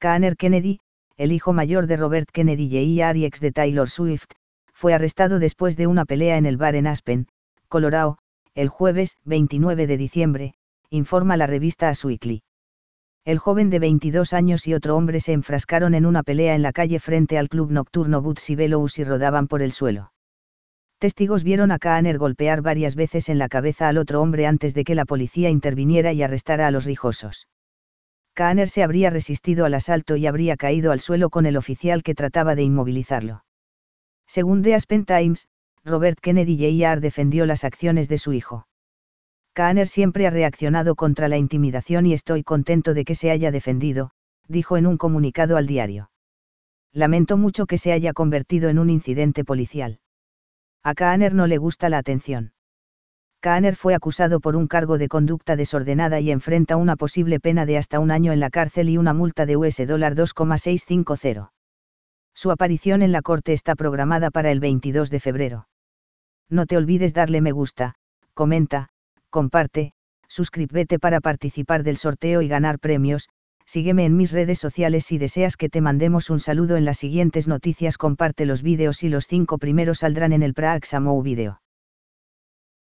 Kahner Kennedy, el hijo mayor de Robert Kennedy y Ari ex de Taylor Swift, fue arrestado después de una pelea en el bar en Aspen, Colorado, el jueves 29 de diciembre, informa la revista Weekly. El joven de 22 años y otro hombre se enfrascaron en una pelea en la calle frente al club nocturno y Bellows y rodaban por el suelo. Testigos vieron a Kahner golpear varias veces en la cabeza al otro hombre antes de que la policía interviniera y arrestara a los rijosos. Kahner se habría resistido al asalto y habría caído al suelo con el oficial que trataba de inmovilizarlo. Según The Aspen Times, Robert Kennedy Jr. defendió las acciones de su hijo. «Kahner siempre ha reaccionado contra la intimidación y estoy contento de que se haya defendido, dijo en un comunicado al diario. Lamento mucho que se haya convertido en un incidente policial. A Kahner no le gusta la atención. Kahner fue acusado por un cargo de conducta desordenada y enfrenta una posible pena de hasta un año en la cárcel y una multa de US 2,650. Su aparición en la corte está programada para el 22 de febrero. No te olvides darle me gusta, comenta, comparte, suscríbete para participar del sorteo y ganar premios, sígueme en mis redes sociales si deseas que te mandemos un saludo en las siguientes noticias comparte los vídeos y los cinco primeros saldrán en el Praxamo video.